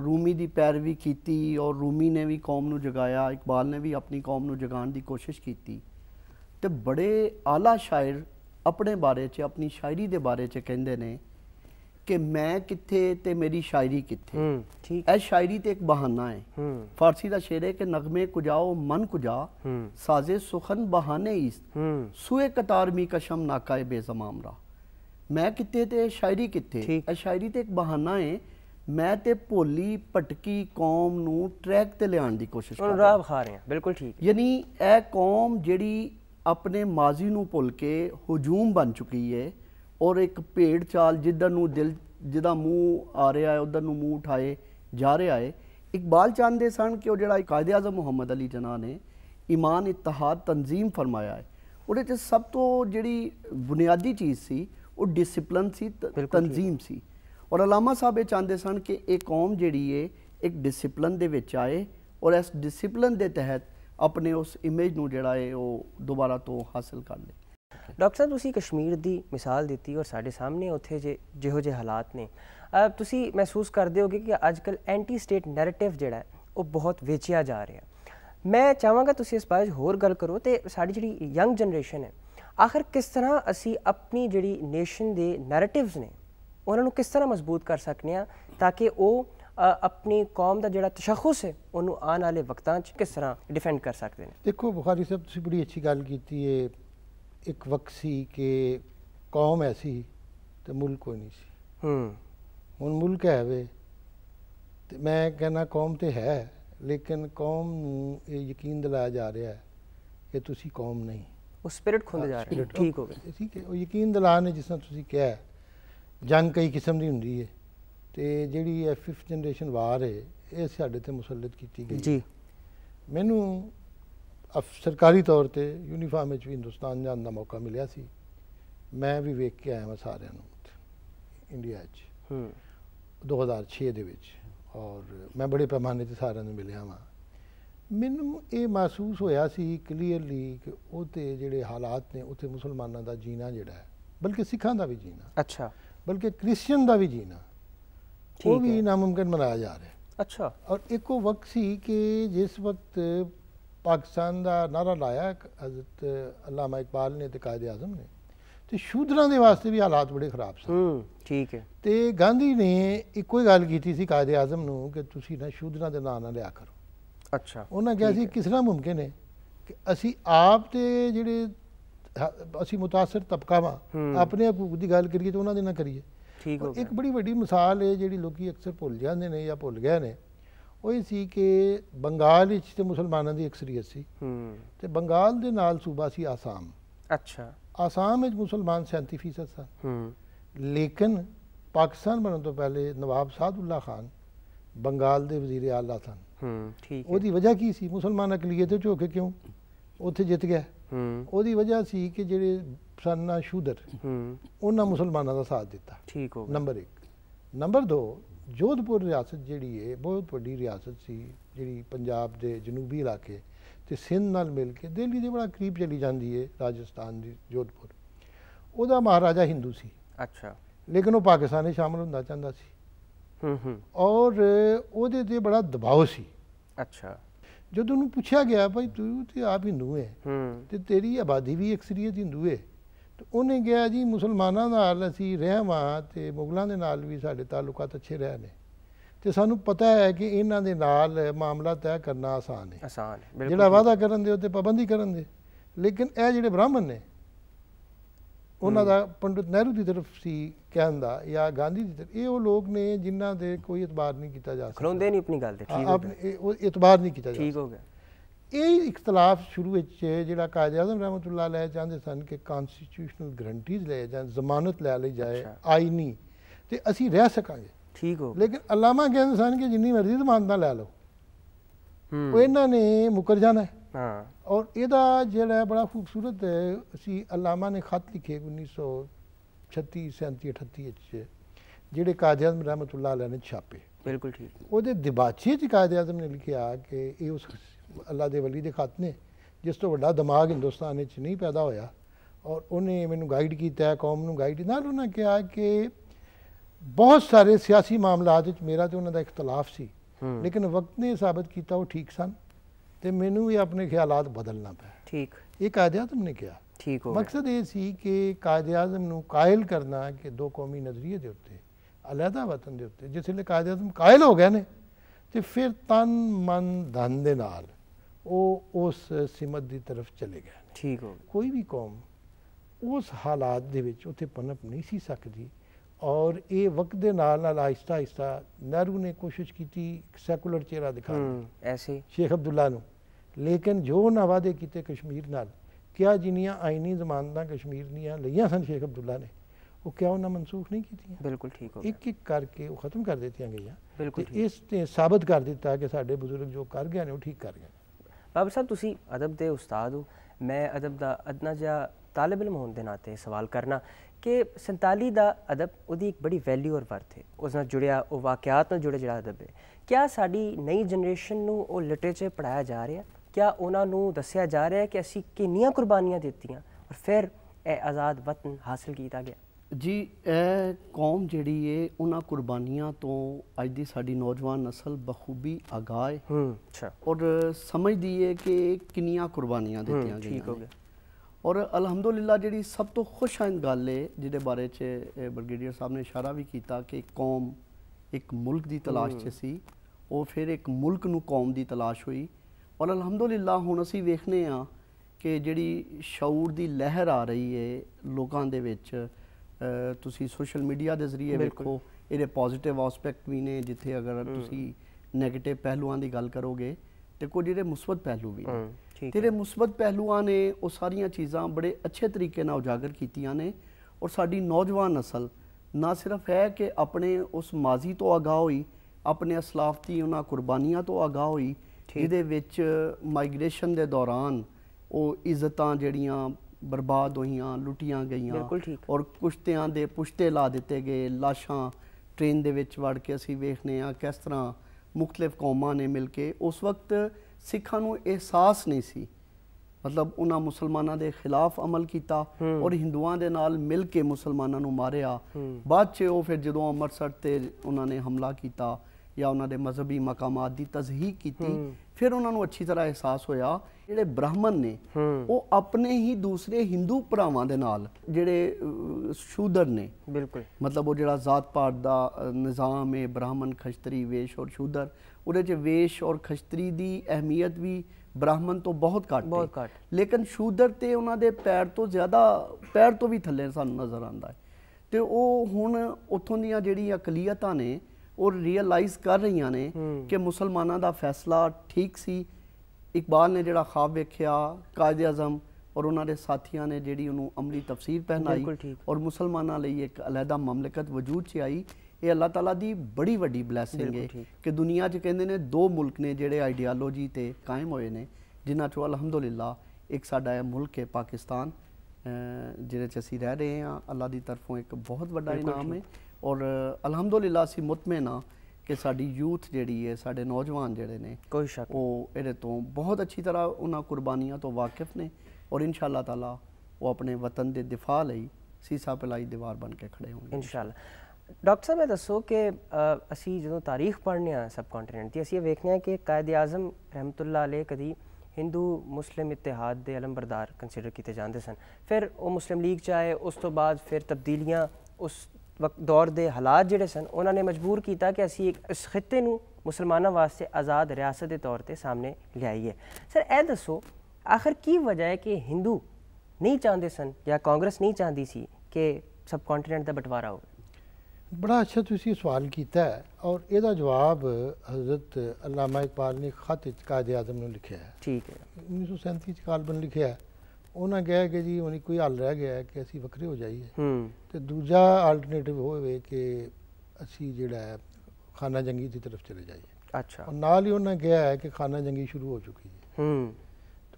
ਰੂਮੀ ਦੀ ਪੈਰਵੀ ਕੀਤੀ ਔਰ ਰੂਮੀ ਨੇ ਵੀ ਕੌਮ ਨੂੰ ਜਗਾਇਆ ਇਕਬਾਲ ਨੇ ਵੀ ਆਪਣੀ ਕੌਮ ਨੂੰ ਜਗਾਉਣ ਦੀ ਕੋਸ਼ਿਸ਼ ਕੀਤੀ ਤੇ ਬੜੇ ਆਲਾ ਸ਼ਾਇਰ ਆਪਣੇ ਬਾਰੇ 'ਚ ਆਪਣੀ ਸ਼ਾਇਰੀ ਦੇ ਬਾਰੇ 'ਚ ਕਹਿੰਦੇ ਨੇ ਕਿ ਮੈਂ ਕਿੱਥੇ ਤੇ ਮੇਰੀ ਸ਼ਾਇਰੀ ਕਿੱਥੇ ਠੀਕ ਐ ਸ਼ਾਇਰੀ ਤੇ ਇੱਕ ਬਹਾਨਾ ਹੈ ਫਾਰਸੀ ਦਾ ਸ਼ੇਰ ਹੈ ਕਿ ਨਗਮੇ ਕੁਜਾਓ ਮਨ ਕੁਜਾ ਸਾਜ਼ੇ ਸੁਖਨ ਬਹਾਨੇ ਇਸ ਸੂਏ ਕਤਾਰਮੀ ਕਸ਼ਮ ਨਾਕਾਏ ਬੇਜ਼ਮਾਮਰਾ ਮੈਂ ਕਿੱਥੇ ਤੇ ਸ਼ਾਇਰੀ ਕਿੱਥੇ ਐ ਸ਼ਾਇਰੀ ਤੇ ਇੱਕ ਬਹਾਨਾ ਹੈ ਮੈਂ ਤੇ ਭੋਲੀ ਭਟਕੀ ਕੌਮ ਨੂੰ ਟਰੈਕ ਤੇ ਲਿਆਉਣ ਦੀ ਕੋਸ਼ਿਸ਼ ਕਰ ਰਿਹਾ ਹਾਂ ਖਾ ਰਹੇ ਹਾਂ ਬਿਲਕੁਲ ਠੀਕ ਯਾਨੀ ਇਹ ਕੌਮ ਜਿਹੜੀ ਆਪਣੇ ਮਾਜ਼ੀ ਨੂੰ ਭੁੱਲ ਕੇ ਹਜੂਮ ਬਣ ਚੁੱਕੀ ਹੈ ਔਰ ਇੱਕ ਭੇਡ ਚਾਲ ਜਿੱਦਾਂ ਨੂੰ ਦਿਲ ਜਿਹਦਾ ਮੂੰਹ ਆ ਰਿਹਾ ਹੈ ਉਧਰ ਨੂੰ ਮੂੰਹ ਉਠਾਏ ਜਾ ਰਿਹਾ ਹੈ ਇਕਬਾਲ ਚਾਹੁੰਦੇ ਸਨ ਕਿ ਉਹ ਜਿਹੜਾ ਕਾਇਦੇ ਆਜ਼ਮ ਮੁਹੰਮਦ ਅਲੀ ਜਨਾ ਨੇ ਇਮਾਨ ਇਤਿਹਾਦ ਤਨਜ਼ੀਮ ਫਰਮਾਇਆ ਹੈ ਉਹਦੇ ਚ ਸਭ ਤੋਂ ਜਿਹੜੀ ਬੁਨਿਆਦੀ ਚੀਜ਼ ਸੀ ਉਹ ਡਿਸਪਲਨ ਸੀ ਤਨਜ਼ੀਮ ਸੀ ਔਰ ਅਲਾਮਾ ਸਾਹਿਬ ਇਹ ਚਾਹੁੰਦੇ ਸਨ ਕਿ ਇਹ ਕੌਮ ਜਿਹੜੀ ਹੈ ਇੱਕ ਡਿਸਪਲਨ ਦੇ ਵਿੱਚ ਆਏ ਔਰ ਇਸ ਡਿਸਪਲਨ ਦੇ ਤਹਿਤ ਆਪਣੇ ਉਸ ਇਮੇਜ ਨੂੰ ਜਿਹੜਾ ਹੈ ਉਹ ਦੁਬਾਰਾ ਤੋਂ ਹਾਸਲ ਕਰ ਲੇ ਡਾਕਟਰ ਸਾਹਿਬ ਤੁਸੀਂ ਕਸ਼ਮੀਰ ਦੀ ਮਿਸਾਲ ਦਿੱਤੀ ਔਰ ਸਾਡੇ ਸਾਹਮਣੇ ਉੱਥੇ ਜੇ ਜਿਹੋ ਜਿਹੇ ਹਾਲਾਤ ਨੇ ਤੁਸੀਂ ਮਹਿਸੂਸ ਕਰਦੇ ਹੋਗੇ ਕਿ ਅੱਜਕੱਲ ਐਂਟੀ ਸਟੇਟ ਨੈਰੇਟਿਵ ਜਿਹੜਾ ਉਹ ਬਹੁਤ ਵੇਚਿਆ ਜਾ ਰਿਹਾ ਮੈਂ ਚਾਹਾਂਗਾ ਤੁਸੀਂ ਇਸ ਬਾਰੇ ਹੋਰ ਗੱਲ ਕਰੋ ਤੇ ਸਾਡੀ ਜਿਹੜੀ ਯੰਗ ਜਨਰੇਸ਼ਨ ਹੈ ਆਖਰ ਕਿਸ ਤਰ੍ਹਾਂ ਅਸੀਂ ਆਪਣੀ ਜਿਹੜੀ ਨੇਸ਼ਨ ਦੇ ਨੈਰੇਟਿਵਸ ਨੇ ਉਹਨਾਂ ਨੂੰ ਕਿਸ ਤਰ੍ਹਾਂ ਮਜ਼ਬੂਤ ਕਰ ਸਕਨੇ ਆ ਤਾਂ ਕਿ ਉਹ ਆਪਣੀ ਕੌਮ ਦਾ ਜਿਹੜਾ ਤਸ਼ਖਸ ਹੈ ਉਹਨੂੰ ਆਉਣ ਵਾਲੇ ਵਕਤਾਂ 'ਚ ਕਿਸ ਤਰ੍ਹਾਂ ਡਿਫੈਂਡ ਕਰ ਸਕਦੇ ਨੇ ਦੇਖੋ ਬੁਖਾਰੀ ਸਾਹਿਬ ਤੁਸੀਂ ਬੜੀ ਅੱਛੀ ਗੱਲ ਕੀਤੀ ਹੈ एक वक्त सी कि कौम ऐसी तो मुल्क कोई नहीं सी हूँ मुल्क है वे तो मैं कहना कौम तो है लेकिन कौम ये यकीन दिलाया जा रहा है कि तुसी कौम नहीं ਉਹ ਸਪਿਰਿਟ ਖੁੰਦ ਜਾ ਰਿਹਾ ਠੀਕ ਹੋ ਗਿਆ ਠੀਕ ਹੈ ਉਹ ਯਕੀਨ ਦਿਲਾ ਨੇ ਜਿਸ ਤਰ੍ਹਾਂ ਤੁਸੀਂ ਕਿਹਾ ਜੰਗ ਕਈ ਕਿਸਮ ਦੀ ਹੁੰਦੀ ਹੈ ਤੇ ਜਿਹੜੀ ਇਹ 5th ਜਨਰੇਸ਼ਨ ਵਾਰ ਹੈ ਇਹ ਸਾਡੇ ਤੇ ਮੁਸਲਤ ਕੀਤੀ ਗਈ ਜੀ ਮੈਨੂੰ ਸਰਕਾਰੀ ਤੌਰ ਤੇ ਯੂਨੀਫਾਰਮ ਵਿੱਚ ਵੀ ਹਿੰਦੁਸਤਾਨ ਜਾਣ ਦਾ ਮੌਕਾ ਮਿਲਿਆ ਸੀ ਮੈਂ ਵੀ ਵੇਖ ਕੇ ਆਇਆ ਮੈਂ ਸਾਰਿਆਂ ਨੂੰ ਇੰਡੀਆ 'ਚ ਹੂੰ 2006 ਦੇ ਵਿੱਚ ਔਰ ਮੈਂ ਬੜੇ ਪੈਮਾਨੇ ਤੇ ਸਾਰਿਆਂ ਨੂੰ ਮਿਲਿਆ ਵਾਂ ਮੈਨੂੰ ਇਹ ਮਹਿਸੂਸ ਹੋਇਆ ਸੀ ਕਲੀਅਰਲੀ ਕਿ ਉਹਤੇ ਜਿਹੜੇ ਹਾਲਾਤ ਨੇ ਉੱਥੇ ਮੁਸਲਮਾਨਾਂ ਦਾ ਜੀਣਾ ਜਿਹੜਾ ਹੈ ਬਲਕਿ ਸਿੱਖਾਂ ਦਾ ਵੀ ਜੀਣਾ ਅੱਛਾ ਬਲਕਿ ਕ੍ਰਿਸਚੀਅਨ ਦਾ ਵੀ ਜੀਣਾ ਉਹ ਵੀ ਨਾਮੁਮਕਨ ਮਨਾਇਆ ਜਾ ਰਿਹਾ ਅੱਛਾ ਔਰ ਇੱਕੋ ਵਕਤ ਸੀ ਕਿ ਜਿਸ ਵਕਤ ਪਾਕਿਸਤਾਨ ਦਾ ਨਾਰਾ ਲਾਇਆ ਹਜ਼ਰਤ ਅਲਾਮਾ ਇਕਬਾਲ ਨੇ ਤੇ ਕਾਇਦ ਆਜ਼ਮ ਨੇ ਤੇ ਸ਼ੂਦਰਾਂ ਦੇ ਵਾਸਤੇ ਵੀ ਹਾਲਾਤ ਬੜੇ ਖਰਾਬ ਸਨ ਹੂੰ ਠੀਕ ਹੈ ਤੇ ਗਾਂਧੀ ਨੇ ਇੱਕੋ ਹੀ ਗੱਲ ਕੀਤੀ ਸੀ ਕਾਇਦ ਆਜ਼ਮ ਨੂੰ ਕਿ ਤੁਸੀਂ ਨਾ ਸ਼ੂਦਰਾਂ ਦੇ ਨਾਂ ਨਾ ਲਿਆ ਕਰੋ ਅੱਛਾ ਉਹਨਾਂ ਕਿਹਾ ਸੀ ਕਿਸ ਤਰ੍ਹਾਂ ਮੁਮਕਿਨ ਹੈ ਕਿ ਅਸੀਂ ਆਪ ਤੇ ਜਿਹੜੇ ਅਸੀਂ ਮੁਤਾਸਰ ਤਬਕਾ ਵਾ ਆਪਣੇ ਹਕੂਕ ਦੀ ਗੱਲ ਕਰੀਏ ਤੇ ਉਹਨਾਂ ਦੇ ਨਾਲ ਕਰੀਏ ਠੀਕ ਹੋ ਗਿਆ ਇੱਕ ਬੜੀ ਵੱਡੀ ਮਿਸਾਲ ਹੈ ਜਿਹੜੀ ਲੋਕੀ ਅਕਸਰ ਭੁੱਲ ਜਾਂਦੇ ਨੇ ਜਾਂ ਭੁੱਲ ਗਏ ਨੇ ਸੀ ਕਿ ਬੰਗਾਲ ਵਿੱਚ ਤੇ ਮੁਸਲਮਾਨਾਂ ਦੀ ਅਕਸਰੀਅਤ ਸੀ ਤੇ ਬੰਗਾਲ ਦੇ ਨਾਲ ਸੂਬਾ ਸੀ ਆਸਾਮ ਅੱਛਾ ਆਸਾਮ ਵਿੱਚ ਮੁਸਲਮਾਨ 37% ਸਨ ਲੇਕਿਨ ਪਾਕਿਸਤਾਨ ਬਣਨ ਤੋਂ ਪਹਿਲੇ ਨਵਾਬ ਸਾਦੁੱਲਾ ਖਾਨ ਬੰਗਾਲ ਦੇ ਵਜ਼ੀਰ ਆਲਾ ਸਨ ਹੂੰ ਠੀਕ ਉਹਦੀ ਵਜ੍ਹਾ ਕੀ ਸੀ ਮੁਸਲਮਾਨ ਅਕਲੀਅਤ ਤੇ ਝੋਕੇ ਕਿਉਂ ਉੱਥੇ ਜਿੱਤ ਗਿਆ ਹੂੰ ਉਹਦੀ ਵਜ੍ਹਾ ਸੀ ਕਿ ਜਿਹੜੇ ਸੰਨਾ ਸ਼ੂਦਰ ਹੂੰ ਉਹਨਾਂ ਮੁਸਲਮਾਨਾਂ ਦਾ ਸਾਥ ਦਿੱਤਾ ਠੀਕ ਹੋ ਨੰਬਰ 1 ਨੰਬਰ 2 ਜੋਧਪੁਰ ਰਿਆਸਤ ਜਿਹੜੀ ਹੈ ਬਹੁਤ ਵੱਡੀ ਰਿਆਸਤ ਸੀ ਜਿਹੜੀ ਪੰਜਾਬ ਦੇ ਜਨੂਬੀ ਇਲਾਕੇ ਤੇ ਸਿੰਧ ਨਾਲ ਮਿਲ ਕੇ ਦਿੱਲੀ ਦੇ ਬੜਾ ਕਰੀਬ ਚਲੀ ਜਾਂਦੀ ਹੈ ਰਾਜਸਥਾਨ ਦੀ ਜੋਧਪੁਰ ਉਹਦਾ ਮਹਾਰਾਜਾ ਹਿੰਦੂ ਸੀ ਅੱਛਾ ਲੇਕਿਨ ਉਹ ਪਾਕਿਸਤਾਨ ਸ਼ਾਮਲ ਹੁੰਦਾ ਚਾਹੁੰਦਾ ਸੀ ਹੂੰ ਹੂੰ ਔਰ ਉਹਦੇ ਤੇ ਬੜਾ ਦਬਾਅ ਸੀ ਅੱਛਾ ਜਦੋਂ ਉਹਨੂੰ ਪੁੱਛਿਆ ਗਿਆ ਭਾਈ ਤੂੰ ਤੇ ਆਪ ਹਿੰਦੂ ਹੈ ਤੇ ਤੇਰੀ ਆਬਾਦੀ ਵੀ ਅਕਸਰੀਅਤ ਹਿੰਦੂ ਹੈ ਉਹਨੇ ਕਿਹਾ ਜੀ ਮੁਸਲਮਾਨਾਂ ਨਾਲ ਅਸੀਂ ਰਹਿਵਾਂ ਤੇ ਮੁਗਲਾਂ ਦੇ ਨਾਲ ਵੀ ਸਾਡੇ ਤਾਲੁਕਾਤ ਅੱਛੇ ਰਹੇ ਨੇ ਤੇ ਸਾਨੂੰ ਪਤਾ ਹੈ ਕਿ ਇਹਨਾਂ ਦੇ ਨਾਲ ਮਾਮਲਾ ਤੈਅ ਕਰਨਾ ਆਸਾਨ ਹੈ ਆਸਾਨ ਹੈ ਜਿਹੜਾ ਵਾਅਦਾ ਕਰਨ ਦੇ ਉੱਤੇ ਪਾਬੰਦੀ ਕਰਨ ਦੇ ਲੇਕਿਨ ਇਹ ਜਿਹੜੇ ਬ੍ਰਾਹਮਣ ਨੇ ਉਹਨਾਂ ਦਾ ਪੰਡਿਤ ਨਹਿਰੂ ਦੀ ਤਰਫ ਸੀ ਕਹਿੰਦਾ ਜਾਂ ਗਾਂਧੀ ਦੀ ਤਰਫ ਇਹ ਉਹ ਲੋਕ ਨੇ ਜਿਨ੍ਹਾਂ ਦੇ ਕੋਈ ਇਤਬਾਰ ਨਹੀਂ ਕੀਤਾ ਜਾ ਸਕਦਾ ਖਲੋਂਦੇ ਨਹੀਂ ਆਪਣੀ ਗੱਲ ਤੇ ਠੀਕ ਹੋ ਗਿਆ ਇਤਬਾਰ ਨਹੀਂ ਕੀਤਾ ਜਾ ਠੀਕ ਹੋ ਗਿਆ यही इख्तलाफ शुरू जो कायद आजम रहमत लै चाहते सन कि कॉन्सटीट्यूशनल ग्रंटीज लै जाए जमानत लै ली जाए अच्छा। आई नहीं तो असी रह सकेंगे ठीक हो लेकिन अलामा कहते सन कि जिनी मर्जी जमानत लै लो इन्होंने मुकर जाना है और यदा जरा बड़ा खूबसूरत है असी अलामा ने खत लिखे उन्नीस सौ छत्ती सैंती अठती जेडे काज आजम रहमत उल्ला ने छापे बिल्कुल ठीक वो दिबाचे च आजम ने लिखा कि उस अल्लाह के वली खत ने जिस तो व्डा दिमाग हिंदुस्तान नहीं पैदा होया और उन्हें मैं गाइड किया कौम गाइड ना उन्हें कहा कि बहुत सारे सियासी मामला मेरा तो उन्होंने इख्तलाफ से हम्म। लेकिन वक्त ने साबित किया वो ठीक सन तो मैं भी अपने ख्याल बदलना पै ठीक ये कायद आजम ने कहा ठीक मकसद ये कि कायद आजम कायल करना कि दो कौमी नजरिए उत्ते अलहदा वतन के उ जिस वे कायद आजम कायल हो गए हैं तो फिर तन मन धन दे ਉਹ ਉਸ ਸਿਮਤ ਦੀ ਤਰਫ ਚਲੇ ਗਏ ਠੀਕ ਹੋ ਕੋਈ ਵੀ ਕੌਮ ਉਸ ਹਾਲਾਤ ਦੇ ਵਿੱਚ ਉੱਥੇ ਪਨਪ ਨਹੀਂ ਸੀ ਸਕਦੀ ਔਰ ਇਹ ਵਕਤ ਦੇ ਨਾਲ ਨਾਲ ਆਇਸਤਾ ਆਇਸਤਾ ਨਹਿਰੂ ਨੇ ਕੋਸ਼ਿਸ਼ ਕੀਤੀ ਸੈਕੂਲਰ ਚਿਹਰਾ ਦਿਖਾਉਣ ਐਸੇ ਸ਼ੇਖ ਅਬਦੁੱਲਾ ਨੂੰ ਲੇਕਿਨ ਜੋ ਨਵਾਦੇ ਕੀਤੇ ਕਸ਼ਮੀਰ ਨਾਲ ਕਿਆ ਜਿੰਨੀਆਂ ਆਇਨੀ ਜ਼ਮਾਨਤਾਂ ਕਸ਼ਮੀਰ ਦੀਆਂ ਲਈਆਂ ਸਨ ਸ਼ੇਖ ਅਬਦੁੱਲਾ ਨੇ ਉਹ ਕਿਆ ਉਹਨਾਂ ਮਨਸੂਖ ਨਹੀਂ ਕੀਤੀਆਂ ਬਿਲਕੁਲ ਠੀਕ ਹੋ ਗਿਆ ਇੱਕ ਇੱਕ ਕਰਕੇ ਉਹ ਖਤਮ ਕਰ ਦਿੱਤੀਆਂ ਗਈਆਂ ਤੇ ਇਸ ਤੇ ਸਾਬਤ ਕਰ ਦਿੱਤਾ ਕਿ ਸਾਡੇ ਬਜ਼ੁਰਗ ਜੋ ਕਰ ਗਏ ਨੇ ਉਹ ਠੀਕ ਕਰ ਗਏ ਬਾਬਰ ਸਾਹਿਬ ਤੁਸੀਂ ਅਦਬ ਦੇ ਉਸਤਾਦ ਹੋ ਮੈਂ ਅਦਬ ਦਾ ਅਦਨਾ ਜਾਂ ਤਾਲਬ ਇਲਮ ਹੋਣ ਦੇ ਨਾਤੇ ਸਵਾਲ ਕਰਨਾ ਕਿ 47 ਦਾ ਅਦਬ ਉਹਦੀ ਇੱਕ ਬੜੀ ਵੈਲਿਊ ਔਰ ਵਰਥ ਹੈ ਉਸ ਨਾਲ ਜੁੜਿਆ ਉਹ ਵਾਕਿਆਤ ਨਾਲ ਜੁੜਿਆ ਜਿਹੜਾ ਅਦਬ ਹੈ ਕਿਆ ਸਾਡੀ ਨਈ ਜਨਰੇਸ਼ਨ ਨੂੰ ਉਹ ਲਿਟਰੇਚਰ ਪੜਾਇਆ ਜਾ ਰਿਹਾ ਕਿਆ ਉਹਨਾਂ ਨੂੰ ਦੱਸਿਆ ਜਾ ਰਿਹਾ ਕਿ ਅਸੀਂ ਕਿੰਨੀਆਂ ਕੁਰਬਾਨੀਆਂ ਦਿੱਤੀਆਂ ਔਰ ਫਿਰ ਇਹ ਆਜ਼ਾਦ ਵਤਨ ਹਾਸਲ ਕੀਤਾ ਗਿਆ ਜੀ ਇਹ ਕੌਮ ਜਿਹੜੀ ਏ ਉਹਨਾਂ ਕੁਰਬਾਨੀਆਂ ਤੋਂ ਅੱਜ ਦੀ ਸਾਡੀ ਨੌਜਵਾਨ ਨਸਲ ਬਖੂਬੀ ਆਗਾਹ ਹੈ ਹੂੰ ਅੱਛਾ ਔਰ ਸਮਝਦੀ ਏ ਕਿ ਕਿੰਨੀਆਂ ਕੁਰਬਾਨੀਆਂ ਦਿੱਤੀਆਂ ਗਈਆਂ ਠੀਕ ਹੋ ਗਿਆ ਔਰ ਅਲਹਮਦੁਲਿਲਾ ਜਿਹੜੀ ਸਭ ਤੋਂ ਖੁਸ਼ਾਇੰਦ ਗੱਲ ਏ ਜਿਹਦੇ ਬਾਰੇ 'ਚ ਬ੍ਰਿਗੇਡੀਅਰ ਸਾਹਿਬ ਨੇ ਇਸ਼ਾਰਾ ਵੀ ਕੀਤਾ ਕਿ ਕੌਮ ਇੱਕ ਮੁਲਕ ਦੀ ਤਲਾਸ਼ 'ਚ ਸੀ ਉਹ ਫਿਰ ਇੱਕ ਮੁਲਕ ਨੂੰ ਕੌਮ ਦੀ ਤਲਾਸ਼ ਹੋਈ ਔਰ ਅਲਹਮਦੁਲਿਲਾ ਹੁਣ ਅਸੀਂ ਵੇਖਨੇ ਆ ਕਿ ਜਿਹੜੀ ਸ਼ੌਰ ਦੀ ਲਹਿਰ ਆ ਰਹੀ ਏ ਲੋਕਾਂ ਦੇ ਵਿੱਚ ਤੁਸੀਂ ਸੋਸ਼ਲ ਮੀਡੀਆ ਦੇ ਜ਼ਰੀਏ ਵੇਖੋ ਇਹਦੇ ਪੋਜ਼ਿਟਿਵ ਐਸਪੈਕਟ ਵੀ ਨੇ ਜਿੱਥੇ ਅਗਰ ਤੁਸੀਂ 네ਗੇਟਿਵ ਪਹਿਲੂਆਂ ਦੀ ਗੱਲ ਕਰੋਗੇ ਤੇ ਕੁਝ ਜਿਹੜੇ ਮੁਸਬਤ ਪਹਿਲੂ ਵੀ ਨੇ ਤੇਰੇ ਮੁਸਬਤ ਪਹਿਲੂਆਂ ਨੇ ਉਹ ਸਾਰੀਆਂ ਚੀਜ਼ਾਂ ਬੜੇ ਅੱਛੇ ਤਰੀਕੇ ਨਾਲ ਉਜਾਗਰ ਕੀਤੀਆਂ ਨੇ ਔਰ ਸਾਡੀ ਨੌਜਵਾਨ ਨਸਲ ਨਾ ਸਿਰਫ ਹੈ ਕਿ ਆਪਣੇ ਉਸ ਮਾਜ਼ੀ ਤੋਂ ਅਗਾ ਹੋਈ ਆਪਣੇ ਅਸਲਾਫਤੀ ਦੀ ਉਹਨਾਂ ਕੁਰਬਾਨੀਆਂ ਤੋਂ ਅਗਾ ਹੋਈ ਇਹਦੇ ਵਿੱਚ ਮਾਈਗ੍ਰੇਸ਼ਨ ਦੇ ਦੌਰਾਨ ਉਹ ਇੱਜ਼ਤਾਂ ਜਿਹੜੀਆਂ ਬਰਬਾਦ ਹੋਈਆਂ ਲੁੱਟੀਆਂ ਗਈਆਂ ਔਰ ਪੁਸ਼ਤਿਆਂ ਦੇ ਪੁਸ਼ਤੇ ਲਾ ਦਿੱਤੇ ਗਏ ਲਾਸ਼ਾਂ ਟ੍ਰੇਨ ਦੇ ਵਿੱਚ ਵੜ ਕੇ ਅਸੀਂ ਵੇਖਨੇ ਆ ਕਿਸ ਤਰ੍ਹਾਂ ਮੁxtਲਿਫ ਕੌਮਾਂ ਨੇ ਮਿਲ ਕੇ ਉਸ ਵਕਤ ਸਿੱਖਾਂ ਨੂੰ ਅਹਿਸਾਸ ਨਹੀਂ ਸੀ ਮਤਲਬ ਉਹਨਾਂ ਮੁਸਲਮਾਨਾਂ ਦੇ ਖਿਲਾਫ ਅਮਲ ਕੀਤਾ ਔਰ ਹਿੰਦੂਆਂ ਦੇ ਨਾਲ ਮਿਲ ਕੇ ਮੁਸਲਮਾਨਾਂ ਨੂੰ ਮਾਰਿਆ ਬਾਅਦ 'ਚ ਉਹ ਫਿਰ ਜਦੋਂ ਅੰਮ੍ਰਿਤਸਰ ਤੇ ਉਹਨਾਂ ਨੇ ਹਮਲਾ ਕੀਤਾ ਜਾਂ ਉਹਨਾਂ ਦੇ ਮذਹਬੀ ਮਕਾਮਾਤ ਦੀ ਤਜ਼ਹੀਕ ਕੀਤੀ ਫਿਰ ਉਹਨਾਂ ਨੂੰ ਅੱਛੀ ਤਰ੍ਹਾਂ ਅਹਿਸਾਸ ਹੋਇਆ ਜਿਹੜੇ ਬ੍ਰਾਹਮਣ ਨੇ ਉਹ ਆਪਣੇ ਹੀ ਦੂਸਰੇ ਹਿੰਦੂ ਭਰਾਵਾਂ ਦੇ ਨਾਲ ਜਿਹੜੇ ਸ਼ੂਦਰ ਨੇ ਬਿਲਕੁਲ ਮਤਲਬ ਉਹ ਜਿਹੜਾ ਜ਼ਾਤ ਪਾਤ ਦਾ ਨਿਜ਼ਾਮ ਹੈ ਬ੍ਰਾਹਮਣ ਖਸ਼ਤਰੀ ਵੇਸ਼ ਔਰ ਸ਼ੂਦਰ ਉਹਦੇ 'ਚ ਵੇਸ਼ ਔਰ ਖਸ਼ਤਰੀ ਦੀ ਅਹਿਮੀਅਤ ਵੀ ਬ੍ਰਾਹਮਣ ਤੋਂ ਬਹੁਤ ਘੱਟ ਬਹੁਤ ਘੱਟ ਲੇਕਿਨ ਸ਼ੂਦਰ ਤੇ ਉਹਨਾਂ ਦੇ ਪੈਰ ਤੋਂ ਜ਼ਿਆਦਾ ਪੈਰ ਤੋਂ ਵੀ ਥੱਲੇ ਸਾਨੂੰ ਨਜ਼ਰ ਆਉਂਦਾ ਹੈ ਤੇ ਉਹ ਹੁਣ ਉਥੋਂ ਦੀਆਂ ਜਿਹੜੀਆਂ ਅਕਲੀਅਤਾਂ ਨੇ और रियलाइज कर रही ने कि मुसलमाना का फैसला ठीक सी इकबाल ने जरा खाब वेख्या कायद अजम और उन्होंने साथियों ने जी अमली तफसीर पहनाई और मुसलमाना लिए एक अलहदा ममलिकत वजूद से आई ये अल्लाह तला की बड़ी वीडी बलैसिंग है कि दुनिया च कहते हैं दो मुल्क ने जोड़े आइडियालॉजी से कायम हुए हैं जिन्हों चो अलहमद लाला एक साडा मुल्क है पाकिस्तान जिसे रह रहे हैं अल्लाह की तरफों एक बहुत व्डा इनाम है और अलहमदुल्ला असं मुतमिन हाँ कि साथ जी साढ़े नौजवान जड़े ने कोई शक वो ये तो बहुत अच्छी तरह उन्होंने कुरबानिया तो वाकिफ ने और इन शाला तला वो अपने वतन के दिफा लिए सीसा पिलाई दीवार बन के खड़े होंगे इन शाला डॉक्टर साहब मैं दसो कि असी जो तारीख पढ़ने सब कॉन्टीनेंट की असं वेखने कि कायद आजम रहमत आले कभी हिंदू मुस्लिम इतिहाद के अलमबरदार कंसिडर किए जाते सन फिर वह मुस्लिम लीग च आए उस तो बाद फिर तब्दीलियाँ उस दौर के हालात जोड़े सन उन्होंने मजबूर किया कि असी एक इस खिते मुसलमान वास्ते आज़ाद रियासत के तौर पर सामने लियाईए सर यह दसो आखिर की वजह है कि हिंदू नहीं चाहते सन या कांग्रेस नहीं चाहती सी कि सब कॉन्टीनेंट का बंटवारा हो बड़ा अच्छा तुम सवाल किया और यदा जवाब हजरत अलामा इकबाल ने खत कायद आजम लिखे है ठीक है उन्नीस सौ सैंती लिखे है ਉਹਨਾਂ ਕਿਹਾ ਕਿ ਜੀ ਹੁਣ ਕੋਈ ਹੱਲ ਰਹਿ ਗਿਆ ਕਿ ਅਸੀਂ ਵੱਖਰੇ ਹੋ ਜਾਈਏ ਹੂੰ ਤੇ ਦੂਜਾ ਆਲਟਰਨੇਟਿਵ ਹੋਵੇ ਕਿ ਅਸੀਂ ਜਿਹੜਾ ਹੈ ਖਾਨਾ ਜੰਗੀ ਦੀ ਤਰਫ ਚਲੇ ਜਾਈਏ ਅੱਛਾ ਉਹ ਨਾਲ ਹੀ ਉਹਨਾਂ ਕਿਹਾ ਹੈ ਕਿ ਖਾਨਾ ਜੰਗੀ ਸ਼ੁਰੂ ਹੋ ਚੁੱਕੀ ਹੈ ਹੂੰ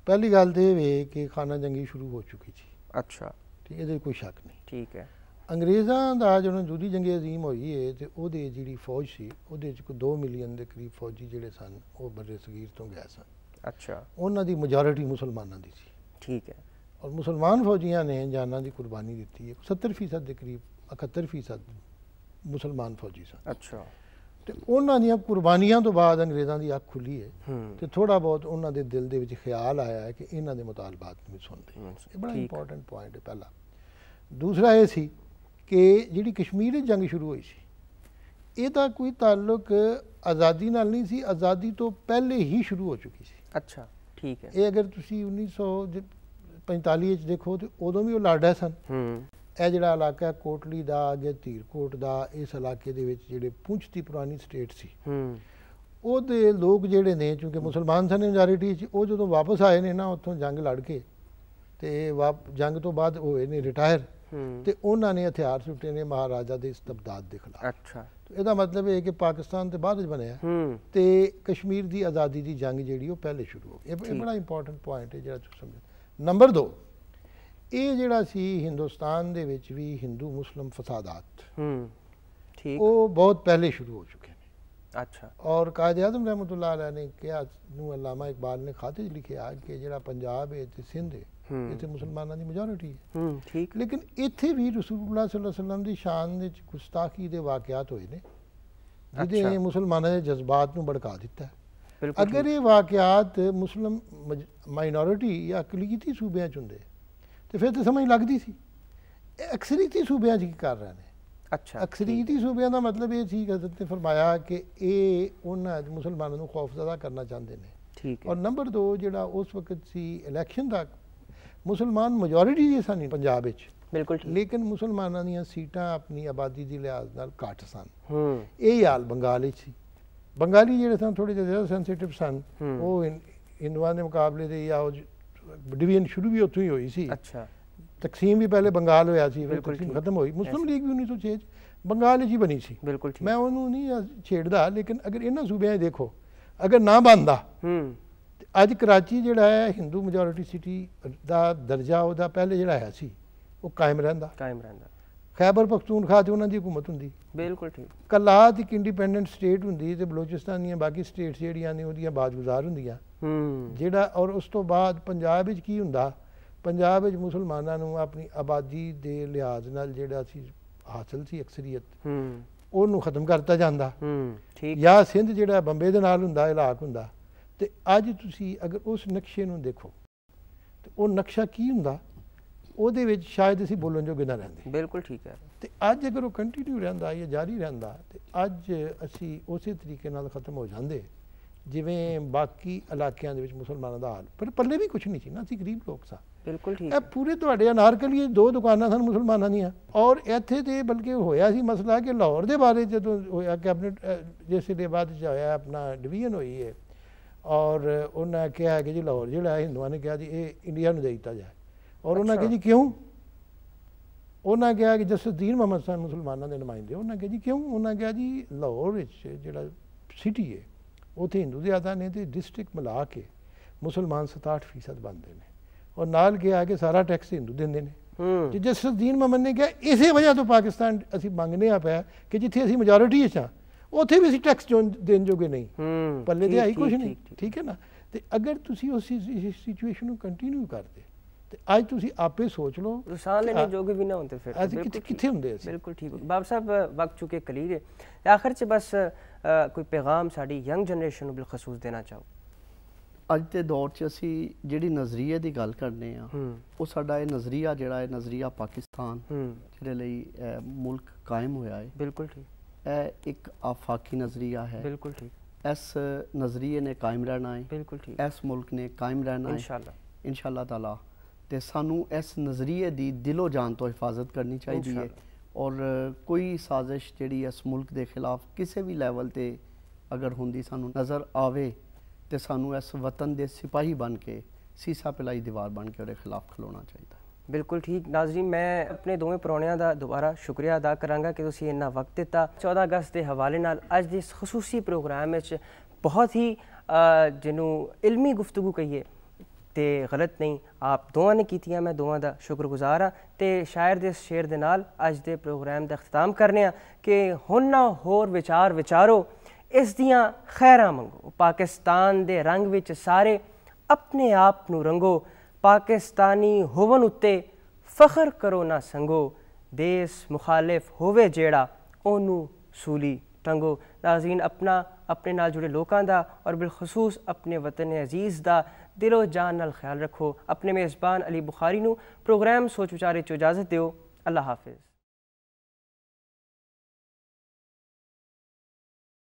ਪਹਿਲੀ ਗੱਲ ਤੇ ਇਹ ਵੇ ਕਿ ਖਾਨਾ ਜੰਗੀ ਸ਼ੁਰੂ ਹੋ ਚੁੱਕੀ ਜੀ ਅੱਛਾ ਠੀਕ ਇਹਦੇ ਕੋਈ ਸ਼ੱਕ ਨਹੀਂ ਠੀਕ ਹੈ ਅੰਗਰੇਜ਼ਾਂ ਦਾ ਜਦੋਂ ਜੂਦੀ ਜੰਗੀ ਅਜ਼ੀਮ ਹੋਈ ਏ ਤੇ ਉਹਦੇ ਜਿਹੜੀ ਫੌਜ ਸੀ ਉਹਦੇ ਚ ਕੋਈ 2 ਮਿਲੀਅਨ ਦੇ ਕਰੀਬ ਫੌਜੀ ਜਿਹੜੇ ਸਨ ਉਹ ਬਰੇ ਸਗੀਰ ਤੋਂ ਗਏ ਸਨ ਅੱਛਾ ਉਹਨਾਂ ਦੀ ਮੈਜੋਰਿਟੀ ਮੁਸਲਮਾਨਾਂ ਦੀ ਸੀ ਠੀਕ ਹੈ ਔਰ ਮੁਸਲਮਾਨ ਫੌਜੀਆਂ ਨੇ ਜਾਨਾਂ ਦੀ ਕੁਰਬਾਨੀ ਦਿੱਤੀ ਹੈ 70% ਦੇ ਕਰੀਬ 71% ਮੁਸਲਮਾਨ ਫੌਜੀ ਸਨ ਅੱਛਾ ਤੇ ਉਹਨਾਂ ਦੀਆਂ ਕੁਰਬਾਨੀਆਂ ਤੋਂ ਬਾਅਦ ਅੰਗਰੇਜ਼ਾਂ ਦੀ ਅੱਖ ਖੁੱਲੀ ਹੈ ਤੇ ਥੋੜਾ ਬਹੁਤ ਉਹਨਾਂ ਦੇ ਦਿਲ ਦੇ ਵਿੱਚ ਖਿਆਲ ਆਇਆ ਹੈ ਕਿ ਇਹਨਾਂ ਦੇ ਮੁਤਾਲਬਾਤ ਨੂੰ ਸੁਣਦੇ ਇਹ ਬੜਾ ਇੰਪੋਰਟੈਂਟ ਪੁਆਇੰਟ ਹੈ ਪਹਿਲਾ ਦੂਸਰਾ ਇਹ ਸੀ ਕਿ ਜਿਹੜੀ ਕਸ਼ਮੀਰ ਵਿੱਚ ਜੰਗ ਸ਼ੁਰੂ ਹੋਈ ਸੀ ਇਹਦਾ ਕੋਈ ਤਾਲੁਕ ਆਜ਼ਾਦੀ ਨਾਲ ਨਹੀਂ ਸੀ ਆਜ਼ਾਦੀ ਤੋਂ ਪਹਿਲੇ ਹੀ ਸ਼ੁਰੂ ਹੋ ਚੁੱਕੀ ਸੀ ਅੱਛਾ ਠੀਕ ਹੈ ਇਹ ਅਗਰ ਤੁਸੀਂ 1945 ਵਿੱਚ ਦੇਖੋ ਤੇ ਉਦੋਂ ਵੀ ਉਹ ਲਾਡਾ ਸਨ ਹੂੰ ਇਹ ਜਿਹੜਾ ਇਲਾਕਾ ਕੋਟਲੀ ਦਾ ਜਾਂ ਧੀਰਕੋਟ ਦਾ ਇਸ ਇਲਾਕੇ ਦੇ ਵਿੱਚ ਜਿਹੜੇ ਪੁੰਛ ਦੀ ਪੁਰਾਣੀ ਸਟੇਟ ਸੀ ਹੂੰ ਉਹਦੇ ਲੋਕ ਜਿਹੜੇ ਨੇ ਕਿਉਂਕਿ ਮੁਸਲਮਾਨ ਸਨ ਮੈਜੋਰਿਟੀ ਚ ਉਹ ਜਦੋਂ ਵਾਪਸ ਆਏ ਨੇ ਨਾ ਉੱਥੋਂ ਜੰਗ ਲੜ ਕੇ ਤੇ ਜੰਗ ਤੋਂ ਬਾਅਦ ਹੋਏ ਨੇ ਰਿਟਾਇਰ ਤੇ ਉਹਨਾਂ ਨੇ ਹਥਿਆਰ ਸੁੱਟੇ ਨੇ ਮਹਾਰਾਜਾ ਦੇ ਇਸਤਬਦਾਦ ਦੇ ਖਿਲਾਫ ਅੱਛਾ ਤੇ ਇਹਦਾ ਮਤਲਬ ਇਹ ਕਿ ਪਾਕਿਸਤਾਨ ਤੇ ਬਾਅਦ ਵਿੱਚ ਬਣਿਆ ਤੇ ਕਸ਼ਮੀਰ ਦੀ ਆਜ਼ਾਦੀ ਦੀ ਜੰਗ ਜਿਹੜੀ ਉਹ ਪਹਿਲੇ ਸ਼ੁਰੂ ਹੋ ਗਈ ਇਹ ਬੜਾ ਇੰਪੋਰਟੈਂਟ ਪੁਆਇੰਟ ਹੈ ਜਿਹੜਾ ਤੁਸੀਂ ਸਮਝੋ ਨੰਬਰ 2 ਇਹ ਜਿਹੜਾ ਸੀ ਹਿੰਦੁਸਤਾਨ ਦੇ ਵਿੱਚ ਵੀ ਹਿੰਦੂ ਮੁਸਲਮ ਫਸਾਦਾਤ ਹੂੰ ਠੀਕ ਉਹ ਬਹੁਤ ਪਹਿਲੇ ਸ਼ੁਰੂ ਹੋ ਚੁੱਕੇ ਨੇ ਅੱਛਾ ਔਰ ਕਾਜੀ ਆਜ਼ਮ ਰਹਿਮਤੁਲਲਾਹ ਅਲੈਹ ਨੇ ਕਿਹਾ ਨੂੰ ਅਲਾਮਾ ਇਕਬਾਲ ਨੇ ਖਾਤੇ ਲਿਖਿਆ ਕਿ ਜਿਹੜਾ ਪੰਜਾਬ ਹੈ ਤੇ ਸਿੰਧ ਹੈ ਇੱਥੇ ਮੁਸਲਮਾਨਾਂ ਦੀ ਮੈਜੋਰਿਟੀ ਹੈ ਹੂੰ ਠੀਕ ਲੇਕਿਨ ਇੱਥੇ ਵੀ ਰਸੂਲullah ਸੱਲੱਲਾਹੁ ਅਲੈਹਿ ਵਸੱਲਮ ਦੀ ਸ਼ਾਨ ਵਿੱਚ ਗੁਸਤਾਖੀ ਦੇ ਵਾਕਿਆਤ ਹੋਏ ਨੇ ਜਿਹਦੇ ਇਹ ਮੁਸਲਮਾਨਾਂ ਦੇ ਜਜ਼ਬਾਤ ਨੂੰ ਭੜਕਾ ਦਿੱਤਾ ਅਗਰ ਇਹ ਵਾਕਿਆਤ ਮੁਸਲਮ ਮਾਈਨੋਰਿਟੀ ਜਾਂ ਅਕਲੀਤੀ ਸੂਬਿਆਂ ਚ ਹੁੰਦੇ ਤੇ ਫਿਰ ਤਾਂ ਸਮਝ ਲੱਗਦੀ ਸੀ ਇਹ ਅਕਸਰੀਤੀ ਸੂਬਿਆਂ ਚ ਕੀ ਕਰ ਰਹੇ ਨੇ ਅੱਛਾ ਅਕਸਰੀਤੀ ਸੂਬਿਆਂ ਦਾ ਮਤਲਬ ਇਹ ਠੀਕ ਹੈ ਹਜ਼ਰਤ ਫਰਮਾਇਆ ਕਿ ਇਹ ਉਹਨਾਂ ਮੁਸਲਮਾਨਾਂ ਨੂੰ ਖੌਫਜ਼ਦਾ ਕਰਨਾ ਚਾਹੁੰਦੇ ਨੇ ਠੀਕ ਹੈ ਔਰ ਨੰਬਰ 2 ਜਿਹੜਾ ਉਸ ਵਕਤ ਸੀ ਇਲੈਕਸ਼ਨ ਦਾ मुसलमान मजोरिटी जी सन पंजाब बिल्कुल लेकिन मुसलमाना दीटा अपनी आबादी के लिहाज न घट सन यही हम्म। हाल बंगाल बंगाली जो सन थोड़े हम्म। ज्यादा सेंसिटिव सन हिंदुआ के मुकाबले से या डिवीजन शुरू भी उतों ही हुई सी अच्छा। तकसीम भी पहले बंगाल हो खत्म हुई मुस्लिम लीग भी उन्नीस सौ छे बंगाल ही बनी सी बिल्कुल मैं उन्होंने नहीं छेड़ा लेकिन अगर इन्होंने सूबे देखो अगर ना बनता हम्म। ਅੱਜ ਕਰਾਚੀ ਜਿਹੜਾ ਹੈ ਹਿੰਦੂ ਮੈਜੋਰਿਟੀ ਸਿਟੀ ਦਾ ਦਰਜਾ ਉਹਦਾ ਪਹਿਲੇ ਜਿਹੜਾ ਹੈ ਸੀ ਉਹ ਕਾਇਮ ਰਹਿੰਦਾ ਕਾਇਮ ਰਹਿੰਦਾ ਖੈਬਰ ਪਖਤੂਨ ਤੇ ਉਹਨਾਂ ਦੀ ਹਕੂਮਤ ਹੁੰਦੀ ਬਿਲਕੁਲ ਠੀਕ ਕਲਾਤ ਇੱਕ ਇੰਡੀਪੈਂਡੈਂਟ ਸਟੇਟ ਹੁੰਦੀ ਤੇ ਬਲੋਚਿਸਤਾਨ ਦੀਆਂ ਬਾਕੀ ਸਟੇਟਸ ਜਿਹੜੀਆਂ ਨੇ ਉਹਦੀਆਂ ਬਾਦਗੁਜ਼ਾਰ ਹੁੰਦੀਆਂ ਹੂੰ ਜਿਹੜਾ ਔਰ ਉਸ ਤੋਂ ਬਾਅਦ ਪੰਜਾਬ ਵਿੱਚ ਕੀ ਹੁੰਦਾ ਪੰਜਾਬ ਵਿੱਚ ਮੁਸਲਮਾਨਾਂ ਨੂੰ ਆਪਣੀ ਆਬਾਦੀ ਦੇ ਲਿਹਾਜ਼ ਨਾਲ ਜਿਹੜਾ ਸੀ ਹਾਸਲ ਸੀ ਅਕਸਰੀਅਤ ਹੂੰ ਉਹਨੂੰ ਖਤਮ ਕਰਤਾ ਜਾਂਦਾ ਹੂੰ ਠੀਕ ਜਾਂ ਸਿੰਧ ਜਿਹੜਾ ਬੰਬੇ ਦੇ ਨਾਲ ਹੁੰਦਾ ਇਲਾਕ ਹੁੰਦਾ ਤੇ ਅੱਜ ਤੁਸੀਂ ਅਗਰ ਉਸ ਨਕਸ਼ੇ ਨੂੰ ਦੇਖੋ ਤੇ ਉਹ ਨਕਸ਼ਾ ਕੀ ਹੁੰਦਾ ਉਹਦੇ ਵਿੱਚ ਸ਼ਾਇਦ ਅਸੀਂ ਬੋਲਣ ਜੋ ਨਾ ਰਹਿੰਦੇ ਬਿਲਕੁਲ ਠੀਕ ਹੈ ਤੇ ਅੱਜ ਅਗਰ ਉਹ ਕੰਟੀਨਿਊ ਰਹਿੰਦਾ ਜਾਂ ਜਾਰੀ ਰਹਿੰਦਾ ਤੇ ਅੱਜ ਅਸੀਂ ਉਸੇ ਤਰੀਕੇ ਨਾਲ ਖਤਮ ਹੋ ਜਾਂਦੇ ਜਿਵੇਂ ਬਾਕੀ ਇਲਾਕਿਆਂ ਦੇ ਵਿੱਚ ਮੁਸਲਮਾਨਾਂ ਦਾ ਹਾਲ ਪਰ ਪੱਲੇ ਵੀ ਕੁਝ ਨਹੀਂ ਸੀ ਨਾ ਅਸੀਂ ਗਰੀਬ ਲੋਕ ਸਾਂ ਬਿਲਕੁਲ ਠੀਕ ਇਹ ਪੂਰੇ ਤੁਹਾਡੇ ਅਨਾਰਕਲੀ ਦੋ ਦੁਕਾਨਾਂ ਸਨ ਮੁਸਲਮਾਨਾਂ ਦੀਆਂ ਔਰ ਇੱਥੇ ਤੇ ਬਲਕਿ ਹੋਇਆ ਸੀ ਮਸਲਾ ਕਿ ਲਾਹੌਰ ਦੇ ਬਾਰੇ ਜਦੋਂ ਹੋਇਆ ਕਿ ਆਪਣੇ ਜਿਸ ਦੇ ਬਾਅਦ ਜਾਇਆ ਆਪਣਾ ਡਿਵੀਜ਼ਨ ਹੋਈ ਹੈ ਔਰ ਉਹਨਾਂ ਕਿਹਾ ਕਿ ਜੀ ਲਾਹੌਰ ਜਿਹੜਾ ਹਿੰਦੂਆਂ ਨੇ ਕਿਹਾ ਜੀ ਇਹ ਇੰਡੀਆ ਨੂੰ ਦੇ ਦਿੱਤਾ ਜਾਏ ਔਰ ਉਹਨਾਂ ਕਿਹਾ ਜੀ ਕਿਉਂ ਉਹਨਾਂ ਕਿਹਾ ਕਿ ਜਸਦੀਨ ਮੁਹੰਮਦ ਸਾਹਿਬ ਮੁਸਲਮਾਨਾਂ ਦੇ ਨੁਮਾਇੰਦੇ ਉਹਨਾਂ ਕਿਹਾ ਜੀ ਕਿਉਂ ਉਹਨਾਂ ਕਿਹਾ ਜੀ ਲਾਹੌਰ ਵਿੱਚ ਜਿਹੜਾ ਸਿਟੀ ਹੈ ਉਥੇ ਹਿੰਦੂ ਜ਼ਿਆਦਾ ਨੇ ਤੇ ਡਿਸਟ੍ਰਿਕਟ ਮਿਲਾ ਕੇ ਮੁਸਲਮਾਨ 67% ਬਣਦੇ ਨੇ ਔਰ ਨਾਲ ਕਿਹਾ ਕਿ ਸਾਰਾ ਟੈਕਸ ਹਿੰਦੂ ਦਿੰਦੇ ਨੇ ਤੇ ਜਸਦੀਨ ਮੁਹੰਮਦ ਨੇ ਕਿਹਾ ਇਸੇ ਵਜ੍ਹਾ ਤੋਂ ਪਾਕਿਸਤਾਨ ਅਸੀਂ ਮੰਗਨੇ ਆ ਪਿਆ ਕਿ ਜਿੱਥੇ ਅਸੀਂ ਮੈਜੋਰਿਟੀ 'ਚ ਆ ਉਥੇ ਵੀ ਅਸੀਂ ਟੈਕਸ ਦੇਣ ਜੋਗੇ ਨਹੀਂ ਪੱਲੇ ਤੇ ਆਈ ਕੁਝ ਨਹੀਂ ਠੀਕ ਹੈ ਨਾ ਤੇ ਅਗਰ ਤੁਸੀਂ ਉਸ ਸਿਚੁਏਸ਼ਨ ਨੂੰ ਕੰਟੀਨਿਊ ਕਰਦੇ ਤੇ ਅੱਜ ਤੁਸੀਂ ਆਪੇ ਸੋਚ ਲਓ ਰਸਾਨ ਲੈਣੇ ਜੋਗੇ ਵੀ ਨਾ ਹੁੰਦੇ ਫਿਰ ਅਸੀਂ ਕਿੱਥੇ ਕਿੱਥੇ ਹੁੰਦੇ ਅਸੀਂ ਬਿਲਕੁਲ ਠੀਕ ਬਾਬ ਸਾਹਿਬ ਵਕਤ ਚੁਕੇ ਕਲੀਰ ਹੈ ਆਖਰ ਚ ਬਸ ਕੋਈ ਪੈਗਾਮ ਸਾਡੀ ਯੰਗ ਜਨਰੇਸ਼ਨ ਨੂੰ ਬਿਲਖਸੂਸ ਦੇਣਾ ਚਾਹੋ ਅੱਜ ਦੇ ਦੌਰ 'ਚ ਅਸੀਂ ਜਿਹੜੀ ਨਜ਼ਰੀਏ ਦੀ ਗੱਲ ਕਰਨੇ ਆ ਉਹ ਸਾਡਾ ਇਹ ਨਜ਼ਰੀਆ ਜਿਹੜਾ ਹੈ ਨਜ਼ਰੀਆ ਪਾਕਿਸਤਾਨ ਜਿਹੜੇ ਲਈ ਮੁਲਕ ਕਾਇਮ ਹੋਇਆ ਹੈ ਬਿਲਕੁਲ ਠੀਕ एक आफाकी नज़रिया है बिल्कुल ठीक इस नज़रिए ने कायम रहना है बिल्कुल ठीक इस मुल्क ने कायम रहना है इंशाल्लाह ताला ते इस नज़रिए दिलो जान तो हिफाजत करनी चाहिए और कोई साजिश जी इस मुल्क के खिलाफ किसी भी लैवल से अगर होंगी सू नज़र आए तो सू इस वतन के सिपाही बन के सीसा पिलाई दीवार बन के और खिलाफ खिलोना चाहिए ਬਿਲਕੁਲ ਠੀਕ ਨਾਜ਼ਰੀ ਮੈਂ ਆਪਣੇ ਦੋਵੇਂ ਪਰੌਣਿਆਂ ਦਾ ਦੁਬਾਰਾ ਸ਼ੁਕਰੀਆ ਅਦਾ ਕਰਾਂਗਾ ਕਿ ਤੁਸੀਂ ਇੰਨਾ ਵਕਤ ਦਿੱਤਾ 14 ਅਗਸਤ ਦੇ ਹਵਾਲੇ ਨਾਲ ਅੱਜ ਦੇ ਇਸ ਖਸੂਸੀ ਪ੍ਰੋਗਰਾਮ ਵਿੱਚ ਬਹੁਤ ਹੀ ਜਿਹਨੂੰ ਇਲਮੀ ਗੁਫ਼ਤਗੂ ਕਹੀਏ ਤੇ ਗਲਤ ਨਹੀਂ ਆਪ ਦੋਵਾਂ ਨੇ ਕੀਤੀਆਂ ਮੈਂ ਦੋਵਾਂ ਦਾ ਸ਼ੁਕਰਗੁਜ਼ਾਰ ਹਾਂ ਤੇ ਸ਼ਾਇਰ ਦੇ ਸ਼ੇਰ ਦੇ ਨਾਲ ਅੱਜ ਦੇ ਪ੍ਰੋਗਰਾਮ ਦਾ ਖਤਮ ਕਰਨੇ ਆ ਕਿ ਹੁਣ ਨਾ ਹੋਰ ਵਿਚਾਰ ਵਿਚਾਰੋ ਇਸ ਦੀਆਂ ਖੈਰਾਂ ਮੰਗੋ ਪਾਕਿਸਤਾਨ ਦੇ ਰੰਗ ਵਿੱਚ ਸਾਰੇ ਆਪਣੇ ਆਪ ਨੂੰ ਰੰਗੋ पाकिस्तानी होवन उत्ते फखर करो ना संगो देश मुखालिफ होवे जेड़ा ओनू सूली टंगो नाजीन अपना अपने नाल जुड़े लोगों का और बिलखसूस अपने वतन अजीज़ का दिलो जान नाल ख्याल रखो अपने मेज़बान अली बुखारी नू प्रोग्राम सोच विचारे चो इजाज़त दो अल्लाह हाफिज़